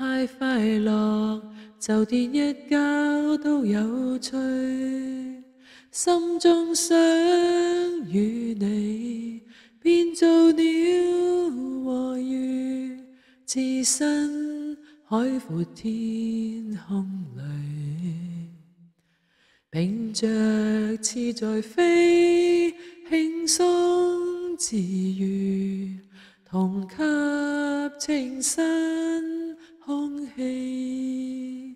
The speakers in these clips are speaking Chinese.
太快乐，就连一跤都有趣。心中想与你，变做鸟和鱼，置身海阔天空里，凭着翅在飞，轻松自如，同给清新。空气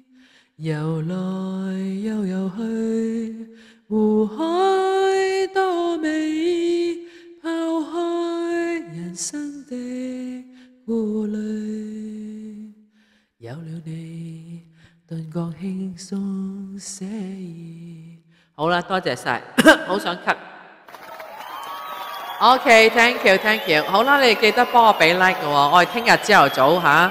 游来又游去，湖海多美，抛开人生的顾虑，有了你顿觉轻松写意。好啦，多谢晒，好想咳。OK，Thank you，Thank you。好啦，你记得帮我俾 like 噶，我哋听日朝头早吓。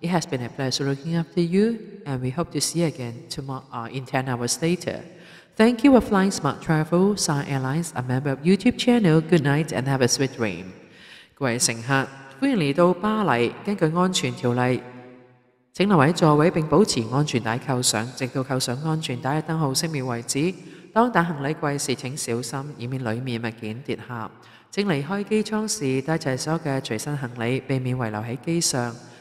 It has been a pleasure looking after you, and we hope to see you again tomorrow uh, in 10 hours later. Thank you for flying Smart Travel, Sun Airlines, a member of YouTube channel. Good night and have a sweet dream. 各位乘客，歡迎嚟到巴黎。根據安全條例，請留喺座位並保持安全帶扣上，直到扣上安全帶嘅燈號熄滅為止。當打行李櫃時，請小心，以免裡面物件跌下。請離開機艙時帶齊所有嘅隨身行李，避免遺留喺機上。